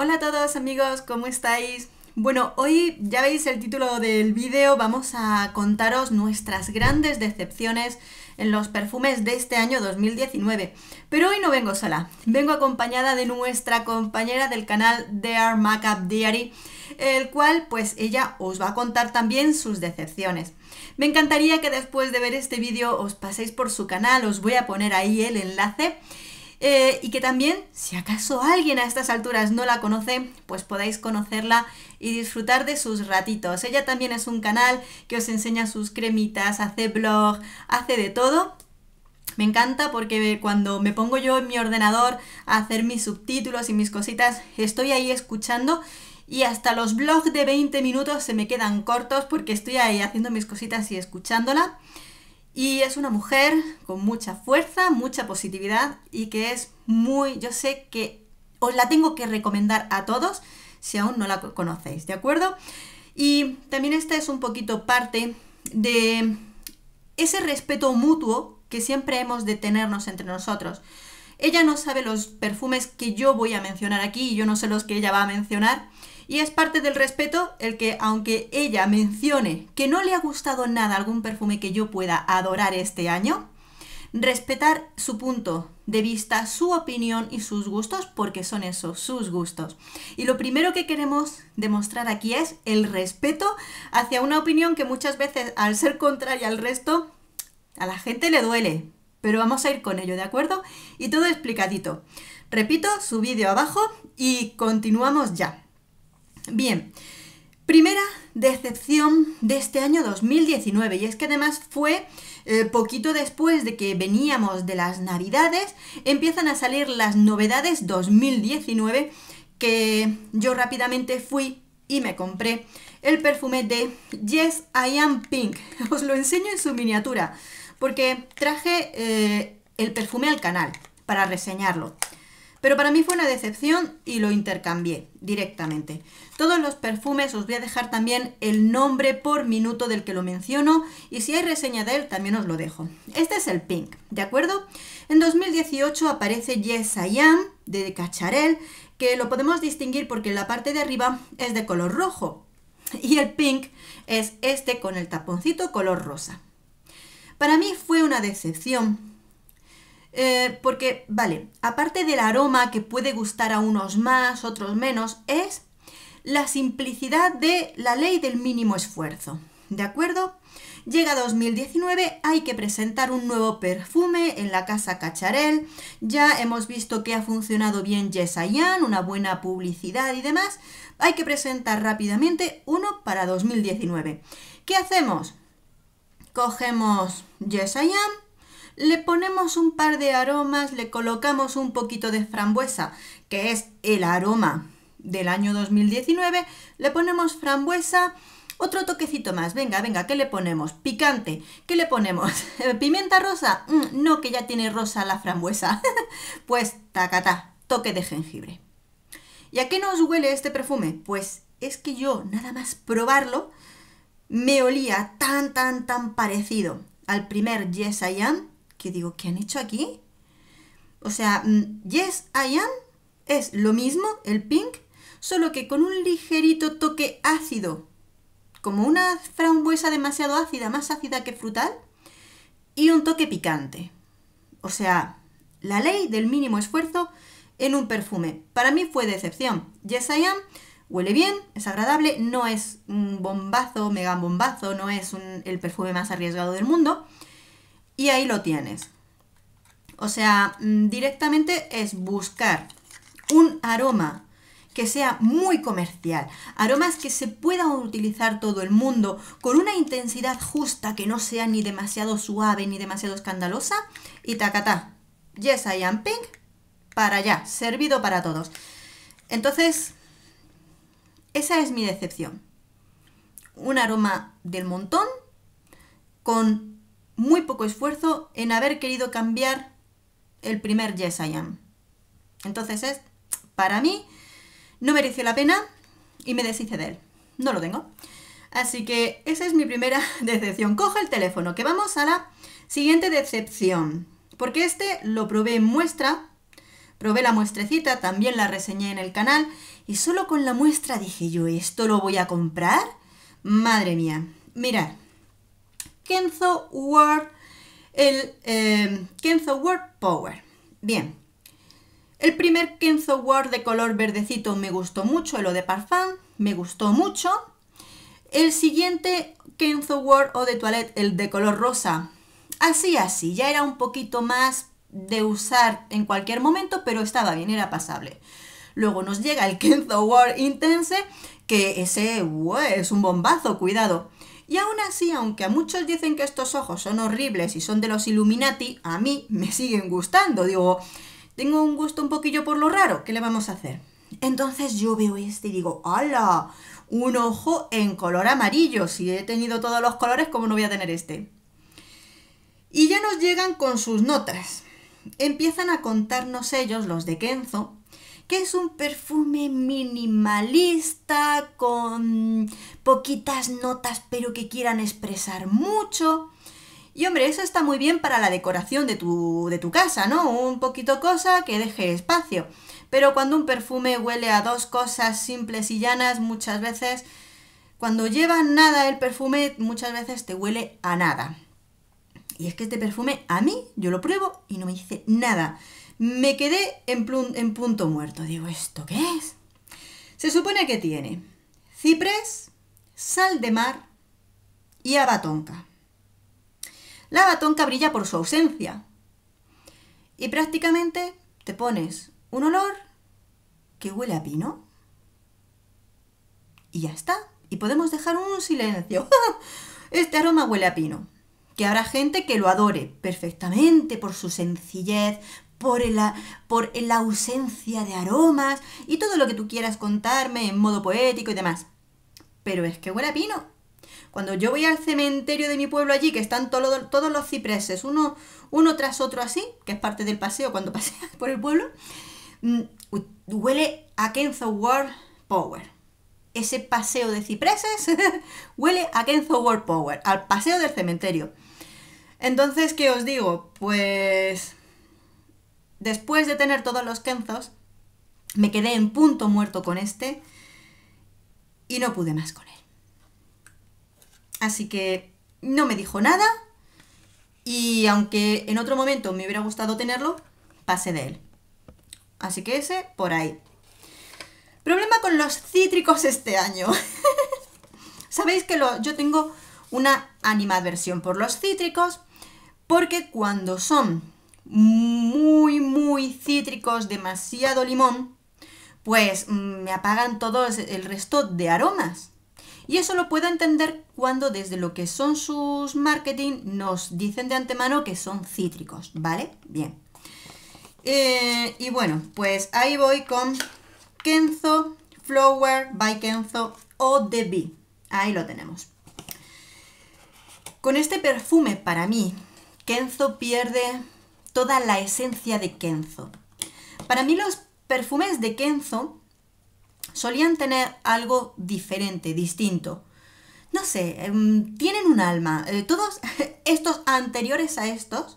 Hola a todos amigos, ¿cómo estáis? Bueno, hoy ya veis el título del vídeo, vamos a contaros nuestras grandes decepciones en los perfumes de este año 2019. Pero hoy no vengo sola, vengo acompañada de nuestra compañera del canal Dear Makeup Diary, el cual pues ella os va a contar también sus decepciones. Me encantaría que después de ver este vídeo os paséis por su canal, os voy a poner ahí el enlace eh, y que también, si acaso alguien a estas alturas no la conoce, pues podáis conocerla y disfrutar de sus ratitos. Ella también es un canal que os enseña sus cremitas, hace blog, hace de todo me encanta porque cuando me pongo yo en mi ordenador a hacer mis subtítulos y mis cositas, estoy ahí escuchando y hasta los blogs de 20 minutos se me quedan cortos porque estoy ahí haciendo mis cositas y escuchándola. Y es una mujer con mucha fuerza, mucha positividad y que es muy, yo sé que os la tengo que recomendar a todos si aún no la conocéis, ¿de acuerdo? Y también esta es un poquito parte de ese respeto mutuo que siempre hemos de tenernos entre nosotros. Ella no sabe los perfumes que yo voy a mencionar aquí y yo no sé los que ella va a mencionar. Y es parte del respeto el que, aunque ella mencione que no le ha gustado nada algún perfume que yo pueda adorar este año, respetar su punto de vista, su opinión y sus gustos, porque son esos, sus gustos. Y lo primero que queremos demostrar aquí es el respeto hacia una opinión que muchas veces, al ser contraria al resto, a la gente le duele. Pero vamos a ir con ello, ¿de acuerdo? Y todo explicadito. Repito, su vídeo abajo y continuamos ya. Bien, primera decepción de este año 2019 y es que además fue eh, poquito después de que veníamos de las navidades, empiezan a salir las novedades 2019 que yo rápidamente fui y me compré el perfume de Yes I Am Pink. Os lo enseño en su miniatura porque traje eh, el perfume al canal para reseñarlo. Pero para mí fue una decepción y lo intercambié directamente. Todos los perfumes os voy a dejar también el nombre por minuto del que lo menciono y si hay reseña de él también os lo dejo. Este es el Pink, ¿de acuerdo? En 2018 aparece Yes I de Cacharel que lo podemos distinguir porque la parte de arriba es de color rojo y el Pink es este con el taponcito color rosa. Para mí fue una decepción eh, porque, vale, aparte del aroma que puede gustar a unos más, otros menos, es la simplicidad de la ley del mínimo esfuerzo. ¿De acuerdo? Llega 2019, hay que presentar un nuevo perfume en la casa Cacharel. Ya hemos visto que ha funcionado bien Yes I Am, una buena publicidad y demás. Hay que presentar rápidamente uno para 2019. ¿Qué hacemos? Cogemos Yes I le ponemos un par de aromas, le colocamos un poquito de frambuesa, que es el aroma del año 2019, le ponemos frambuesa, otro toquecito más, venga, venga, ¿qué le ponemos? Picante, ¿qué le ponemos? ¿Pimienta rosa? Mm, no, que ya tiene rosa la frambuesa. pues tacatá, toque de jengibre. ¿Y a qué nos huele este perfume? Pues es que yo, nada más probarlo, me olía tan, tan, tan parecido al primer Yes I Am que digo, ¿qué han hecho aquí? O sea, mm, yes, I am es lo mismo, el pink, solo que con un ligerito toque ácido, como una frambuesa demasiado ácida, más ácida que frutal, y un toque picante. O sea, la ley del mínimo esfuerzo en un perfume. Para mí fue decepción. Yes, I am huele bien, es agradable, no es un bombazo, mega bombazo, no es el perfume más arriesgado del mundo, y ahí lo tienes. O sea, mm, directamente es buscar un aroma que sea muy comercial, aromas que se puedan utilizar todo el mundo con una intensidad justa que no sea ni demasiado suave ni demasiado escandalosa y tacatá. Yes, I am pink, para allá, servido para todos. Entonces, esa es mi decepción. Un aroma del montón con muy poco esfuerzo en haber querido cambiar el primer Yes I Am. Entonces es, para mí, no mereció la pena y me deshice de él. No lo tengo. Así que esa es mi primera decepción. coge el teléfono, que vamos a la siguiente decepción. Porque este lo probé en muestra, probé la muestrecita, también la reseñé en el canal, y solo con la muestra dije yo, ¿esto lo voy a comprar? Madre mía, mirad, Kenzo World, el em, Kenzo World Power. Bien, el primer Kenzo World de color verdecito me gustó mucho, el de Parfum, me gustó mucho. El siguiente Kenzo World o de Toilette, el de color rosa, así así, ya era un poquito más de usar en cualquier momento, pero estaba bien, era pasable. Luego nos llega el Kenzo World Intense, que ese es un bombazo, cuidado. Y aún así, aunque a muchos dicen que estos ojos son horribles y son de los Illuminati, a mí me siguen gustando. Digo, tengo un gusto un poquillo por lo raro, ¿qué le vamos a hacer? Entonces yo veo este y digo, ¡hala! Un ojo en color amarillo. Si he tenido todos los colores, ¿cómo no voy a tener este? Y ya nos llegan con sus notas. Empiezan a contarnos ellos, los de Kenzo, que es un perfume minimalista, con poquitas notas, pero que quieran expresar mucho. Y hombre, eso está muy bien para la decoración de tu, de tu casa, ¿no? Un poquito cosa que deje espacio. Pero cuando un perfume huele a dos cosas simples y llanas, muchas veces, cuando lleva nada el perfume, muchas veces te huele a nada. Y es que este perfume a mí, yo lo pruebo y no me dice nada. Me quedé en, punto muerto. Digo, ¿esto qué es? Se supone que tiene ciprés, sal de mar y abatonca. La abatonca brilla por su ausencia. Y prácticamente te pones un olor que huele a pino. Y ya está. Y podemos dejar un silencio. este aroma huele a pino. Que habrá gente que lo adore perfectamente por su sencillez, por, por la ausencia de aromas y todo lo que tú quieras contarme en modo poético y demás. Pero es que huele a pino. Cuando yo voy al cementerio de mi pueblo allí, que están todos los cipreses, uno, uno tras otro así, que es parte del paseo cuando paseas por el pueblo, mm, huele a Kenzo World Power. Ese paseo de cipreses huele a Kenzo World Power, al paseo del cementerio. Entonces, ¿qué os digo? Pues después de tener todos los Kenzos, me quedé en punto muerto con este y no pude más con él. Así que no me dijo nada y aunque en otro momento me hubiera gustado tenerlo, pasé de él. Así que ese por ahí. Problema con los cítricos este año. Sabéis que yo tengo una animadversión por los cítricos porque cuando son muy, muy cítricos, demasiado limón, pues mm, me apagan todo el resto de aromas. Y eso lo puedo entender cuando desde lo que son sus marketing nos dicen de antemano que son cítricos, ¿vale? Bien. Eh, y bueno, pues ahí voy con Kenzo Flower by Kenzo o The Ahí lo tenemos. Con este perfume para mí, Kenzo pierde toda la esencia de Kenzo. Para mí los perfumes de Kenzo solían tener algo diferente, distinto. No sé, em, tienen un alma. Eh, todos estos anteriores a estos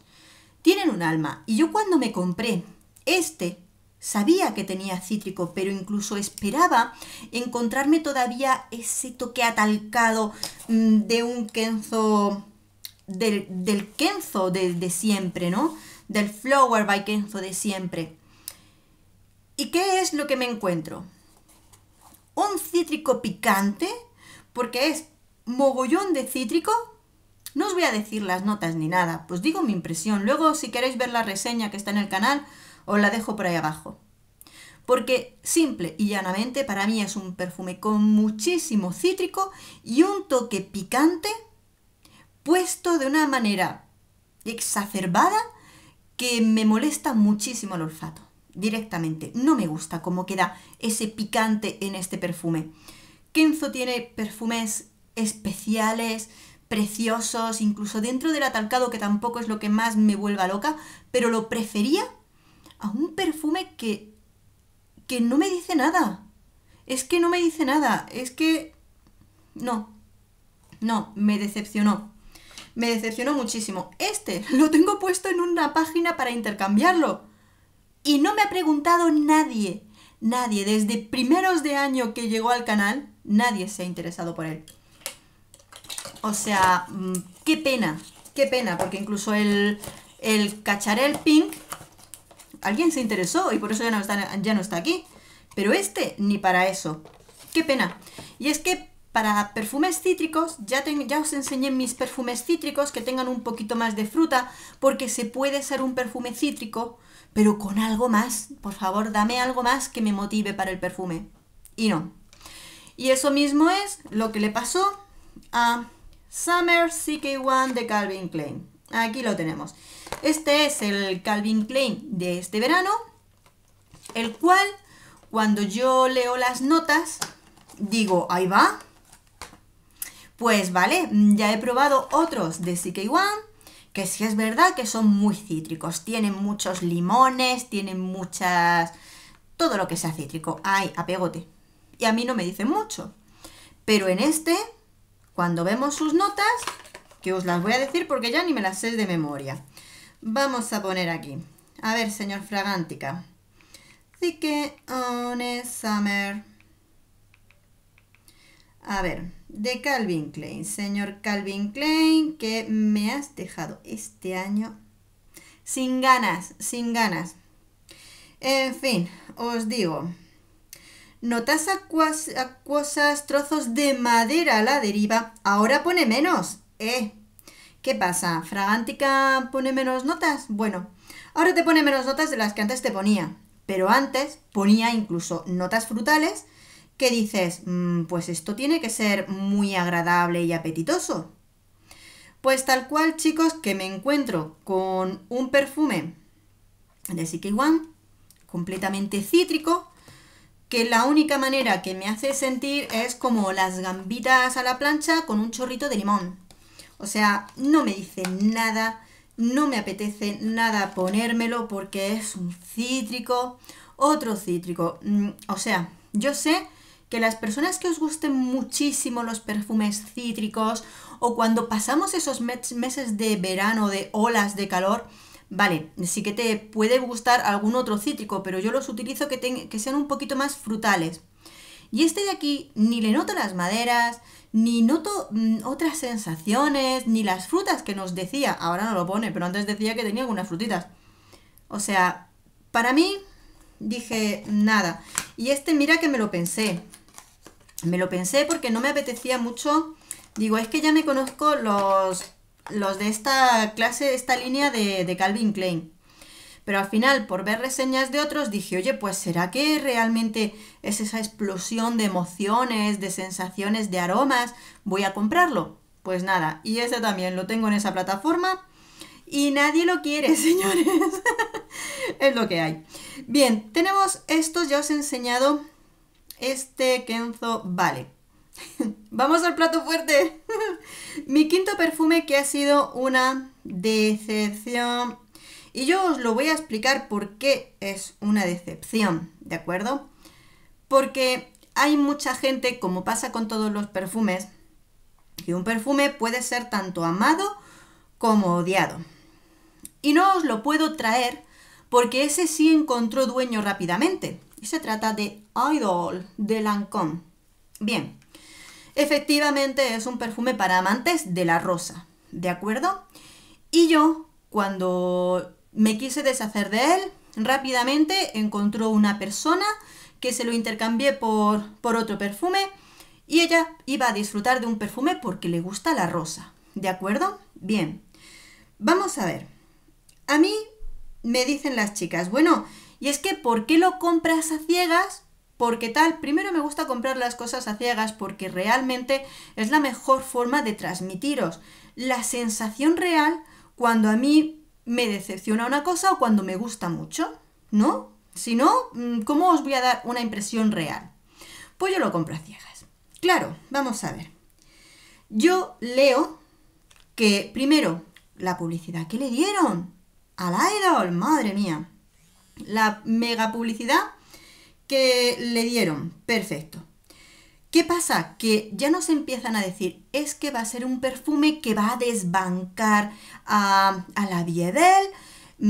tienen un alma. Y yo cuando me compré este, sabía que tenía cítrico, pero incluso esperaba encontrarme todavía ese toque atalcado mm, de un Kenzo, del, quenzo Kenzo de, de siempre, ¿no? del Flower by Kenzo de siempre. ¿Y qué es lo que me encuentro? Un cítrico picante, porque es mogollón de cítrico. No os voy a decir las notas ni nada, pues digo mi impresión. Luego, si queréis ver la reseña que está en el canal, os la dejo por ahí abajo. Porque simple y llanamente para mí es un perfume con muchísimo cítrico y un toque picante puesto de una manera exacerbada que me molesta muchísimo el olfato, directamente. No me gusta cómo queda ese picante en este perfume. Kenzo tiene perfumes especiales, preciosos, incluso dentro del atalcado, que tampoco es lo que más me vuelva loca, pero lo prefería a un perfume que, que no me dice nada. Es que no me dice nada, es que... No, no, me decepcionó. Me decepcionó muchísimo. Este lo tengo puesto en una página para intercambiarlo. Y no me ha preguntado nadie. Nadie, desde primeros de año que llegó al canal, nadie se ha interesado por él. O sea, mm, qué pena, qué pena, porque incluso el, el cacharel pink, alguien se interesó y por eso ya no, está, ya no está aquí. Pero este, ni para eso. Qué pena. Y es que para perfumes cítricos, ya, ya os enseñé mis perfumes cítricos que tengan un poquito más de fruta, porque se puede ser un perfume cítrico, pero con algo más. Por favor, dame algo más que me motive para el perfume. Y no. Y eso mismo es lo que le pasó a Summer CK1 de Calvin Klein. Aquí lo tenemos. Este es el Calvin Klein de este verano, el cual cuando yo leo las notas, digo, ahí va, pues vale, mm, ya he probado otros de CK1, que sí es verdad que son muy cítricos. Tienen muchos limones, tienen muchas... Todo lo que sea cítrico. Ay, apegote Y a mí no me dice mucho. Pero en este, cuando vemos sus notas, que os las voy a decir porque ya ni me las sé de memoria. Vamos a poner aquí. A ver, señor Fragántica. CK1 Summer. A ver, de Calvin Klein. Señor Calvin Klein, que me has dejado este año sin ganas, sin ganas. En fin, os digo, notas acuas, acuosas trozos de madera a la deriva, ahora pone menos, ¿eh? ¿Qué pasa? ¿Fragántica pone menos notas? Bueno, ahora te pone menos notas de las que antes te ponía, pero antes ponía incluso notas frutales dices, mm, pues esto tiene que ser muy agradable y apetitoso. Pues tal cual, chicos, que me encuentro con un perfume de que One, completamente cítrico, que la única manera que me hace sentir es como las gambitas a la plancha con un chorrito de limón. O sea, no me dice nada, no me apetece nada ponérmelo porque es un cítrico, otro cítrico. Mm, o sea, yo sé que las personas que os gusten muchísimo los perfumes cítricos o cuando pasamos esos meses de verano, de olas de calor, vale, sí que te puede gustar algún otro cítrico, pero yo los utilizo que, que sean un poquito más frutales. Y este de aquí ni le noto las maderas, ni noto mm, otras sensaciones, ni las frutas que nos decía. Ahora no lo pone, pero antes decía que tenía algunas frutitas. O sea, para mí dije nada. Y este mira que me lo pensé. Me lo pensé porque no me apetecía mucho. Digo, es que ya me conozco los, los de esta clase, esta línea de, de Calvin Klein. Pero al final, por ver reseñas de otros, dije, oye, pues ¿será que realmente es esa explosión de emociones, de sensaciones, de aromas? Voy a comprarlo. Pues nada, y este también lo tengo en esa plataforma y nadie lo quiere, señores. es lo que hay. Bien, tenemos estos, ya os he enseñado este Kenzo vale. Vamos al plato fuerte. Mi quinto perfume que ha sido una decepción. Y yo os lo voy a explicar por qué es una decepción, ¿de acuerdo? Porque hay mucha gente, como pasa con todos los perfumes, que un perfume puede ser tanto amado como odiado. Y no os lo puedo traer porque ese sí encontró dueño rápidamente. Y se trata de Idol de Lancôme. Bien, efectivamente es un perfume para amantes de la rosa, ¿de acuerdo? Y yo, cuando me quise deshacer de él, rápidamente encontró una persona que se lo intercambié por, por otro perfume y ella iba a disfrutar de un perfume porque le gusta la rosa, ¿de acuerdo? Bien, vamos a ver. A mí me dicen las chicas, bueno, y es que, ¿por qué lo compras a ciegas? Porque tal, primero me gusta comprar las cosas a ciegas porque realmente es la mejor forma de transmitiros la sensación real cuando a mí me decepciona una cosa o cuando me gusta mucho, ¿no? Si no, mm, ¿cómo os voy a dar una impresión real? Pues yo lo compro a ciegas. Claro, vamos a ver. Yo leo que primero la publicidad que le dieron al Idol, madre mía la mega publicidad que le dieron. Perfecto. ¿Qué pasa? Que ya nos empiezan a decir, es que va a ser un perfume que va a desbancar a, a la del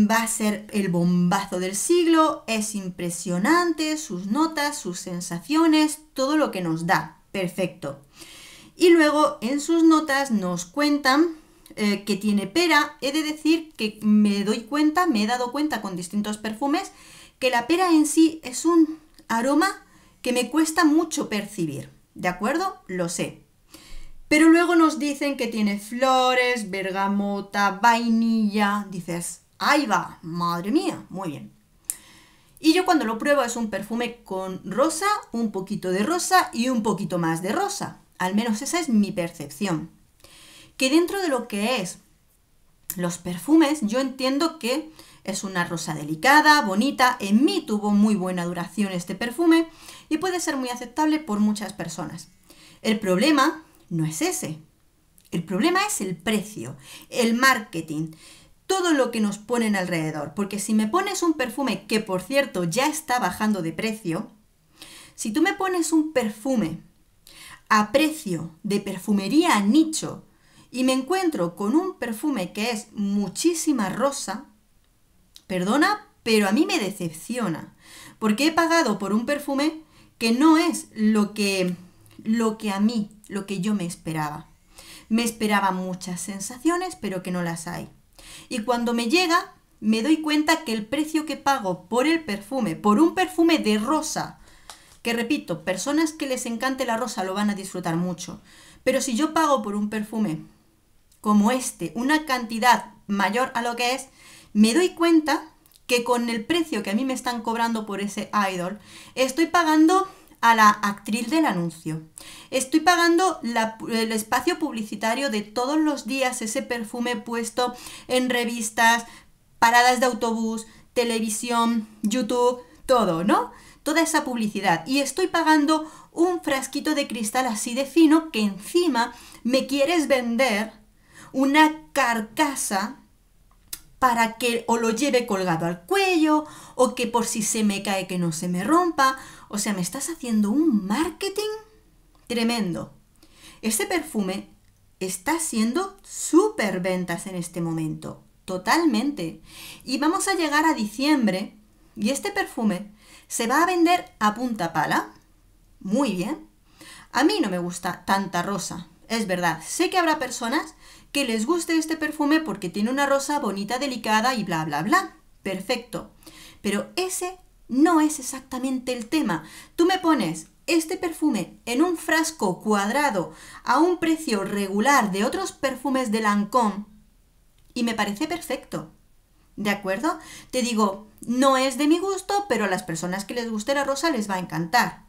va a ser el bombazo del siglo, es impresionante, sus notas, sus sensaciones, todo lo que nos da. Perfecto. Y luego en sus notas nos cuentan eh, que tiene pera, he de decir que me doy cuenta, me he dado cuenta con distintos perfumes, que la pera en sí es un aroma que me cuesta mucho percibir, ¿de acuerdo? Lo sé. Pero luego nos dicen que tiene flores, bergamota, vainilla, dices, ahí va, madre mía, muy bien. Y yo cuando lo pruebo es un perfume con rosa, un poquito de rosa y un poquito más de rosa. Al menos esa es mi percepción que dentro de lo que es los perfumes, yo entiendo que es una rosa delicada, bonita, en mí tuvo muy buena duración este perfume y puede ser muy aceptable por muchas personas. El problema no es ese, el problema es el precio, el marketing, todo lo que nos ponen alrededor, porque si me pones un perfume que por cierto ya está bajando de precio, si tú me pones un perfume a precio de perfumería nicho, y me encuentro con un perfume que es muchísima rosa, perdona, pero a mí me decepciona, porque he pagado por un perfume que no es lo que lo que a mí, lo que yo me esperaba. Me esperaba muchas sensaciones, pero que no las hay. Y cuando me llega, me doy cuenta que el precio que pago por el perfume, por un perfume de rosa, que repito, personas que les encante la rosa lo van a disfrutar mucho, pero si yo pago por un perfume como este una cantidad mayor a lo que es, me doy cuenta que con el precio que a mí me están cobrando por ese idol, estoy pagando a la actriz del anuncio. Estoy pagando el espacio publicitario de todos los días, ese perfume puesto en revistas, paradas de autobús, televisión, YouTube, todo, ¿no? Toda esa publicidad. Y estoy pagando un frasquito de cristal así de fino que encima me quieres vender una carcasa para que o lo lleve colgado al cuello o que por si se me cae que no se me rompa. O sea, me estás haciendo un marketing tremendo. Este perfume está siendo súper ventas en este momento, totalmente. Y vamos a llegar a diciembre y este perfume se va a vender a punta pala. Muy bien. A mí no me gusta tanta rosa, es verdad, sé que habrá personas que les guste este perfume porque tiene una rosa bonita, delicada y bla, bla, bla. Perfecto. Pero ese no es exactamente el tema. Tú me pones este perfume en un frasco cuadrado a un precio regular de otros perfumes de Lancôme y me parece perfecto. ¿De acuerdo? Te digo, no es de mi gusto, pero a las personas que les guste la rosa les va a encantar.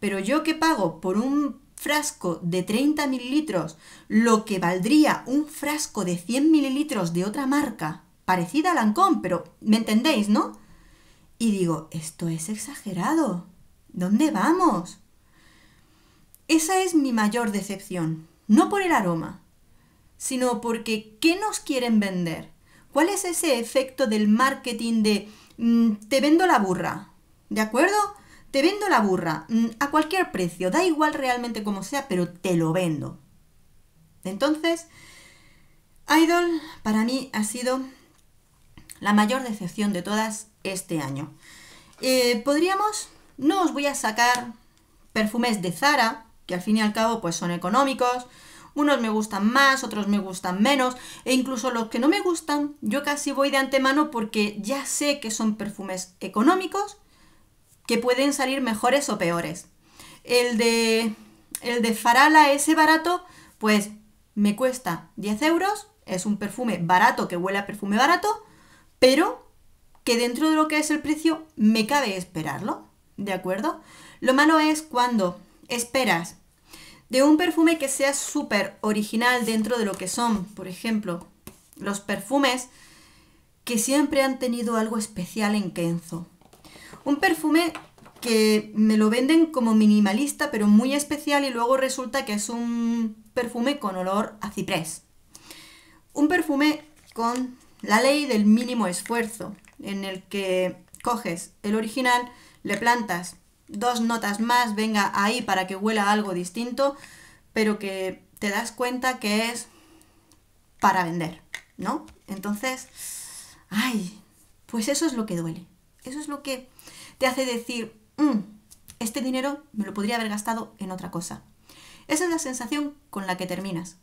Pero yo que pago por un frasco de 30 mililitros lo que valdría un frasco de 100 mililitros de otra marca, parecida a Lancôme, pero me entendéis, ¿no? Y digo, esto es exagerado. ¿Dónde vamos? Esa es mi mayor decepción, no por el aroma, sino porque ¿qué nos quieren vender? ¿Cuál es ese efecto del marketing de mm, te vendo la burra? ¿De acuerdo? te vendo la burra mm, a cualquier precio, da igual realmente como sea, pero te lo vendo. Entonces, Idol para mí ha sido la mayor decepción de todas este año. Eh, podríamos, no os voy a sacar perfumes de Zara, que al fin y al cabo pues son económicos, unos me gustan más, otros me gustan menos, e incluso los que no me gustan, yo casi voy de antemano porque ya sé que son perfumes económicos que pueden salir mejores o peores. El de, el de Farala, ese barato, pues me cuesta 10 euros, es un perfume barato que huele a perfume barato, pero que dentro de lo que es el precio me cabe esperarlo, ¿de acuerdo? Lo malo es cuando esperas de un perfume que sea súper original dentro de lo que son, por ejemplo, los perfumes que siempre han tenido algo especial en Kenzo. Un perfume que me lo venden como minimalista, pero muy especial, y luego resulta que es un perfume con olor a ciprés. Un perfume con la ley del mínimo esfuerzo, en el que coges el original, le plantas dos notas más, venga ahí para que huela algo distinto, pero que te das cuenta que es para vender, ¿no? Entonces, ay, pues eso es lo que duele, eso es lo que te hace decir, mm, este dinero me lo podría haber gastado en otra cosa. Esa es la sensación con la que terminas.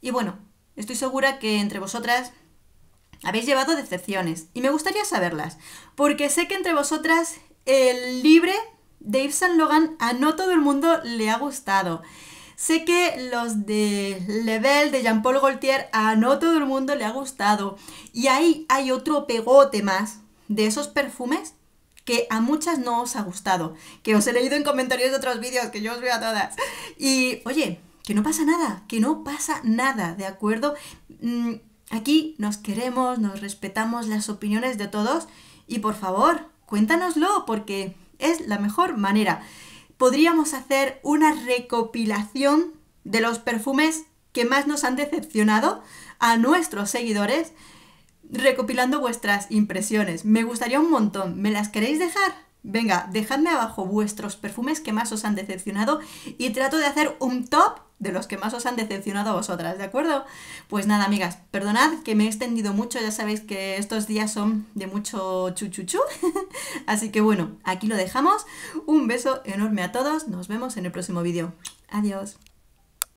Y bueno, estoy segura que entre vosotras habéis llevado decepciones y me gustaría saberlas, porque sé que entre vosotras el libre de Yves Saint Logan a no todo el mundo le ha gustado. Sé que los de Level de Jean-Paul Gaultier a no todo el mundo le ha gustado. Y ahí hay otro pegote más de esos perfumes que a muchas no os ha gustado, que os he leído en comentarios de otros vídeos, que yo os veo a todas. Y oye, que no pasa nada, que no pasa nada, ¿de acuerdo? Mm, aquí nos queremos, nos respetamos las opiniones de todos y por favor, cuéntanoslo porque es la mejor manera. Podríamos hacer una recopilación de los perfumes que más nos han decepcionado a nuestros seguidores recopilando vuestras impresiones. Me gustaría un montón. ¿Me las queréis dejar? Venga, dejadme abajo vuestros perfumes que más os han decepcionado y trato de hacer un top de los que más os han decepcionado a vosotras, ¿de acuerdo? Pues nada, amigas, perdonad que me he extendido mucho, ya sabéis que estos días son de mucho chuchuchu, así que bueno, aquí lo dejamos. Un beso enorme a todos, nos vemos en el próximo vídeo. Adiós.